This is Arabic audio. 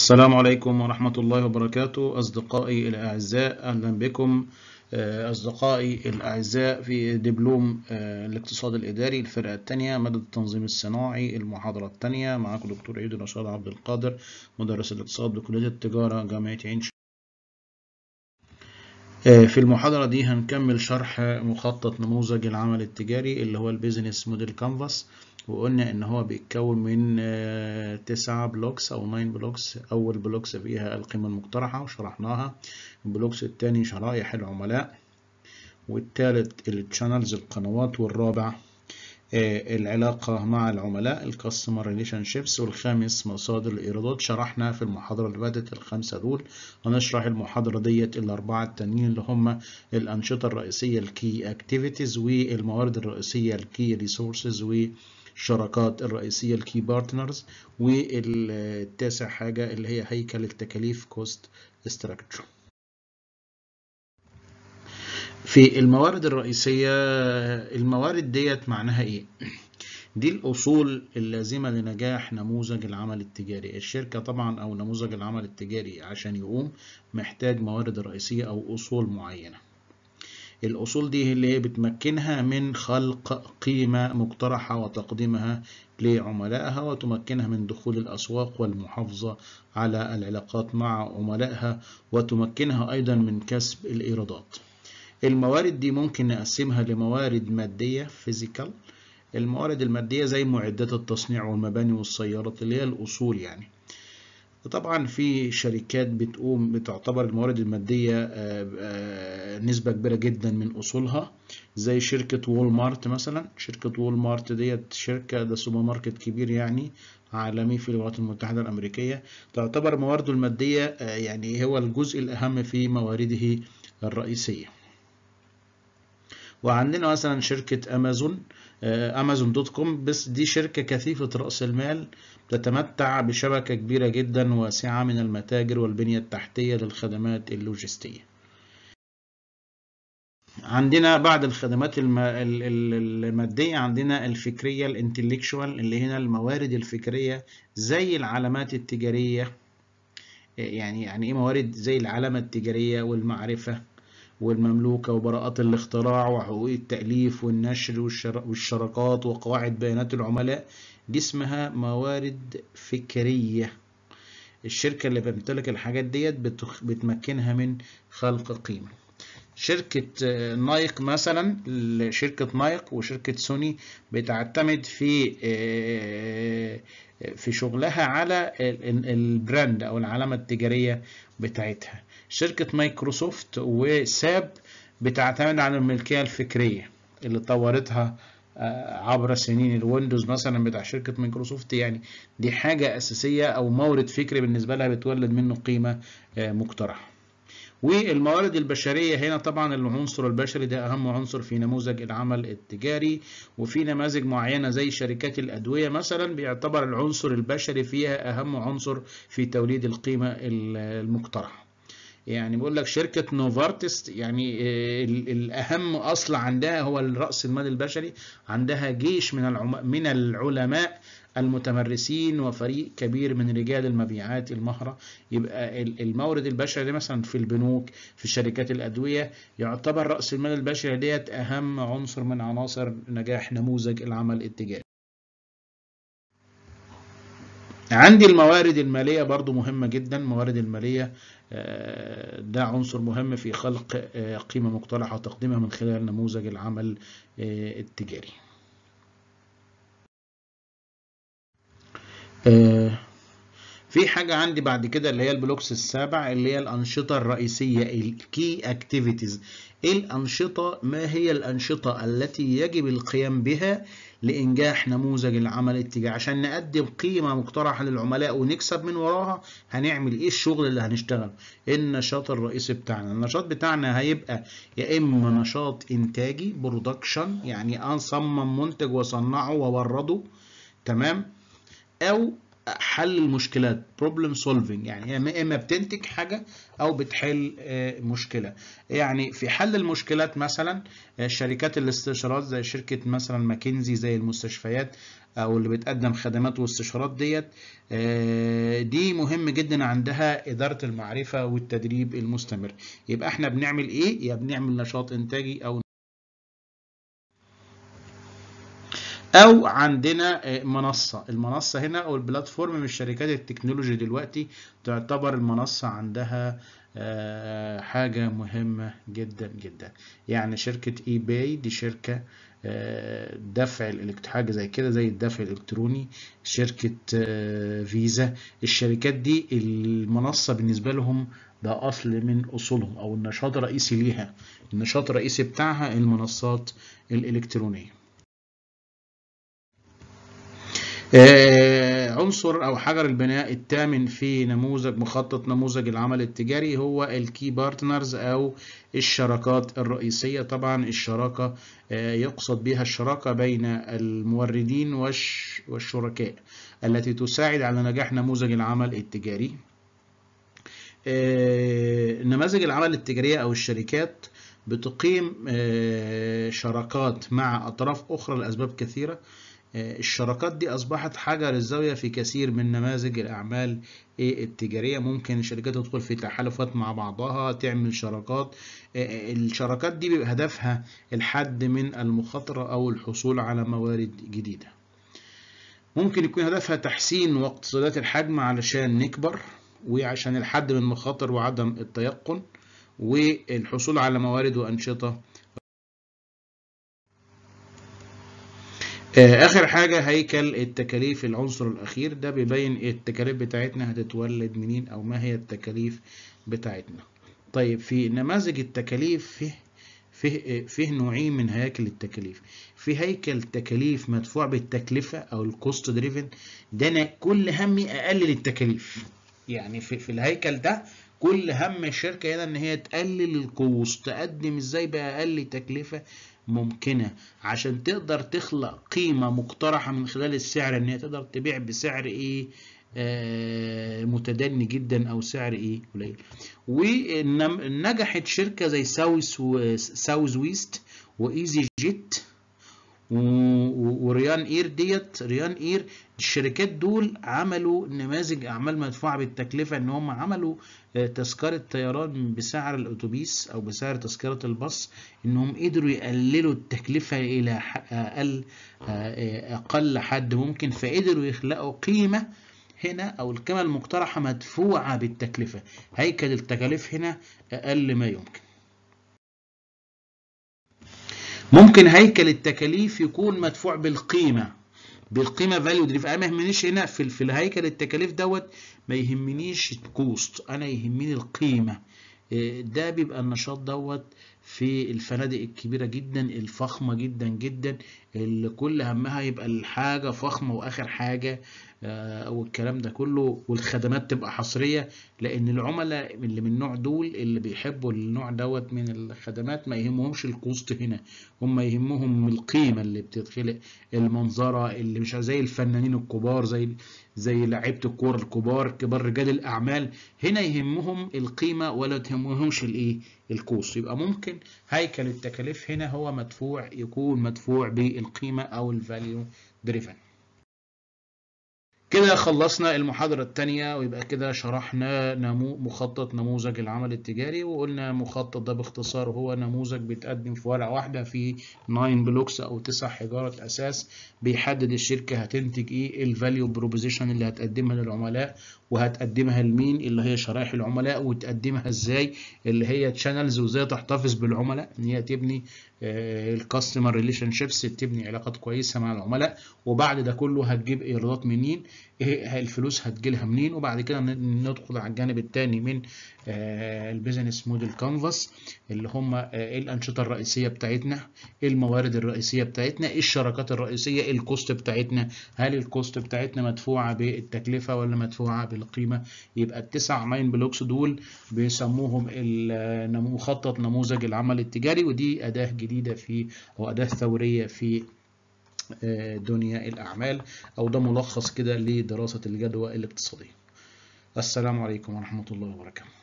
السلام عليكم ورحمة الله وبركاته أصدقائي الأعزاء أهلا بكم آه، أصدقائي الأعزاء في دبلوم آه، الاقتصاد الإداري الفرقة الثانية مادة التنظيم الصناعي المحاضرة الثانية معاكم دكتور عيد رشاد عبد القادر مدرس الاقتصاد بكلية التجارة جامعة عين آه، في المحاضرة دي هنكمل شرح مخطط نموذج العمل التجاري اللي هو البيزنس موديل كانفاس وقلنا ان هو بيتكون من آه، تسعة بلوكس او 9 بلوكس اول بلوكس فيها القيمة المقترحة وشرحناها البلوكس الثاني شرائح العملاء والثالث التشانلز القنوات والرابع آه، العلاقة مع العملاء الكاستمر ريليشن شيبس والخامس مصادر الإيرادات شرحنا في المحاضرة اللي فاتت الخمسة دول هنشرح المحاضرة ديت الأربعة التانيين اللي هم الأنشطة الرئيسية الكي أكتيفيتيز والموارد الرئيسية الكي ريسورسز والموارد الشراكات الرئيسية الكي بارتنرز والتاسع حاجة اللي هي هيكل التكاليف كوست استراكتشر في الموارد الرئيسية الموارد ديت معناها ايه؟ دي الأصول اللازمة لنجاح نموذج العمل التجاري الشركة طبعا أو نموذج العمل التجاري عشان يقوم محتاج موارد رئيسية أو أصول معينة الأصول دي اللي هي بتمكنها من خلق قيمة مقترحة وتقديمها لعملائها وتمكنها من دخول الأسواق والمحافظة على العلاقات مع عملائها وتمكنها أيضا من كسب الإيرادات الموارد دي ممكن نقسمها لموارد مادية فيزيكال الموارد المادية زي معدات التصنيع والمباني والسيارات اللي هي الأصول يعني وطبعا في شركات بتقوم بتعتبر الموارد المادية آه، آه، نسبة كبيرة جدا من أصولها زي شركة وول مارت مثلا شركة وول مارت ديت شركة ده سوبر ماركت كبير يعني عالمي في الولايات المتحدة الأمريكية تعتبر موارده المادية آه، يعني هو الجزء الأهم في موارده الرئيسية وعندنا مثلا شركة امازون آه، امازون دوت كوم بس دي شركة كثيفة رأس المال تتمتع بشبكة كبيرة جدا واسعة من المتاجر والبنية التحتية للخدمات اللوجستية عندنا بعد الخدمات المادية عندنا الفكرية الانتلكشوال اللي هنا الموارد الفكرية زي العلامات التجارية آه، يعني يعني ايه موارد زي العلامة التجارية والمعرفة والمملوكة وبراءات الاختراع وحقوق التأليف والنشر والشراكات وقواعد بيانات العملاء دي اسمها موارد فكرية الشركة اللي بتمتلك الحاجات ديت بتمكنها من خلق قيمة شركة آه، نايك مثلا شركة نايك وشركة سوني بتعتمد في آه، آه، في شغلها على البراند أو العلامة التجارية بتاعتها شركة مايكروسوفت وساب بتعتمد على الملكية الفكرية اللي طورتها عبر سنين الويندوز مثلا بتاع شركة مايكروسوفت يعني دي حاجة أساسية أو مورد فكري بالنسبة لها بتولد منه قيمة مقترحة والموارد البشرية هنا طبعا العنصر البشري ده أهم عنصر في نموذج العمل التجاري وفي نماذج معينة زي شركات الأدوية مثلا بيعتبر العنصر البشري فيها أهم عنصر في توليد القيمة المقترحة يعني بيقول لك شركه نوفارتس يعني آه، الاهم اصل عندها هو راس المال البشري عندها جيش من العم... من العلماء المتمرسين وفريق كبير من رجال المبيعات المهرة يبقى المورد البشري ده مثلا في البنوك في شركات الأدوية يعتبر رأس المال البشري ديت أهم عنصر من عناصر نجاح نموذج العمل التجاري عندي الموارد المالية برضو مهمة جدا الموارد المالية آه، ده عنصر مهم في خلق آه، قيمة مقترحة وتقديمها من خلال نموذج العمل آه، التجاري في حاجة عندي بعد كده اللي هي البلوكس السابع اللي هي الأنشطة الرئيسية الكي اكتيفيتيز الأنشطة ما هي الأنشطة التي يجب القيام بها لإنجاح نموذج العمل التجاري عشان نقدم قيمة مقترحة للعملاء ونكسب من وراها هنعمل إيه الشغل اللي هنشتغله إيه النشاط الرئيسي بتاعنا النشاط بتاعنا هيبقى يا إما نشاط إنتاجي برودكشن يعني أصمم منتج وأصنعه وأورده تمام أو حل المشكلات بروبلم سولفنج يعني هي اما بتنتج حاجه او بتحل آه، مشكله يعني في حل المشكلات مثلا آه، شركات الاستشارات زي شركه مثلا ماكنزي زي المستشفيات او اللي بتقدم خدمات واستشارات ديت آه، دي مهم جدا عندها اداره المعرفه والتدريب المستمر يبقى احنا بنعمل ايه يا بنعمل نشاط انتاجي او او عندنا آه، منصه المنصه هنا او البلاتفورم من شركات التكنولوجي دلوقتي تعتبر المنصه عندها آه، حاجه مهمه جدا جدا يعني شركه اي باي دي شركه آه، دفع الالكتروني حاجه زي كده زي الدفع الالكتروني شركه فيزا الشركات دي المنصه بالنسبه لهم ده اصل من اصولهم او النشاط الرئيسي ليها النشاط الرئيسي بتاعها المنصات الالكترونيه آه، عنصر او حجر البناء الثامن في نموذج مخطط نموذج العمل التجاري هو الكي بارتنرز او الشراكات الرئيسيه طبعا الشراكه آه، يقصد بها الشراكه بين الموردين والشركاء التي تساعد على نجاح نموذج العمل التجاري آه، نماذج العمل التجاريه او الشركات بتقيم شراكات مع اطراف اخرى لاسباب كثيره آه، الشراكات دي أصبحت حجر الزاوية في كثير من نماذج الأعمال آه، التجارية ممكن الشركات تدخل في تحالفات مع بعضها تعمل شراكات آه، الشراكات دي بيبقى هدفها الحد من المخاطرة أو الحصول على موارد جديدة ممكن يكون هدفها تحسين واقتصادات الحجم علشان نكبر وعشان الحد من المخاطر وعدم التيقن والحصول على موارد وأنشطة آه، اخر حاجه هيكل التكاليف العنصر الاخير ده بيبين التكاليف بتاعتنا هتتولد منين او ما هي التكاليف بتاعتنا طيب في نماذج التكاليف فيه فيه فيه نوعين من هياكل التكاليف في هيكل تكاليف مدفوع بالتكلفه او الكوست دريفن ده انا كل همي اقلل التكاليف يعني في, في الهيكل ده كل هم الشركه هنا ان هي تقلل الكوست تقدم ازاي باقل تكلفه ممكنة عشان تقدر تخلق قيمة مقترحة من خلال السعر ان هي تقدر تبيع بسعر ايه آه متدني جدا او سعر ايه قليل ونجحت شركة زي ساوث ساوث ويست وايزي جيت وريان اير ديت ريان اير الشركات دول عملوا نماذج اعمال مدفوعه بالتكلفه ان هم عملوا آه، تذكره طيران بسعر الاتوبيس او بسعر تذكره الباص انهم قدروا يقللوا التكلفه الى اقل آه، آه، اقل حد ممكن فقدروا يخلقوا قيمه هنا او القيمه المقترحه مدفوعه بالتكلفه هيكل التكاليف هنا اقل ما يمكن ممكن هيكل التكاليف يكون مدفوع بالقيمه بالقيمه فاليو دي فانا ما يهمنيش هنا في, في الهيكل التكاليف دوت ما يهمنيش الكوست انا يهمني القيمه آه، ده بيبقى النشاط دوت في الفنادق الكبيره جدا الفخمه جدا جدا اللي كل همها يبقى الحاجه فخمه واخر حاجه آه، او الكلام ده كله والخدمات تبقى حصريه لان العملاء اللي من النوع دول اللي بيحبوا النوع دوت من الخدمات ما يهمهمش الكوست هنا هم يهمهم القيمه اللي بتتخلق المنظره اللي مش زي الفنانين الكبار زي زي لعيبه الكوره الكبار كبار رجال الاعمال هنا يهمهم القيمه ولا تهمهمش الايه الكوست يبقى ممكن هيكل التكاليف هنا هو مدفوع يكون مدفوع بالقيمه او الفاليو دريفن كده خلصنا المحاضرة التانية ويبقى كده شرحنا نمو مخطط نموذج العمل التجاري وقلنا مخطط ده باختصار هو نموذج بيتقدم في ورقة واحدة في 9 بلوكس أو 9 حجارة أساس بيحدد الشركة هتنتج إيه الفاليو بروبوزيشن اللي هتقدمها للعملاء وهتقدمها لمين اللي هي شرائح العملاء وتقدمها إزاي اللي هي تشانلز وإزاي تحتفظ بالعملاء إن هي تبني الكاستمر ريليشن شيبس تبني علاقات كويسة مع العملاء وبعد ده كله هتجيب إيرادات منين ايه الفلوس هتجيلها منين وبعد كده ندخل على الجانب الثاني من آه، البيزنس موديل كانفاس اللي هم آه، ايه الانشطه الرئيسيه بتاعتنا ايه الموارد الرئيسيه بتاعتنا ايه الشراكات الرئيسيه ايه الكوست بتاعتنا هل الكوست بتاعتنا مدفوعه بالتكلفه ولا مدفوعه بالقيمه يبقى التسع ماين بلوكس دول بيسموهم مخطط نموذج العمل التجاري ودي اداه جديده في او اداه ثوريه في آه، دنيا الأعمال أو ده ملخص كده لدراسة الجدوى الاقتصادية السلام عليكم ورحمة الله وبركاته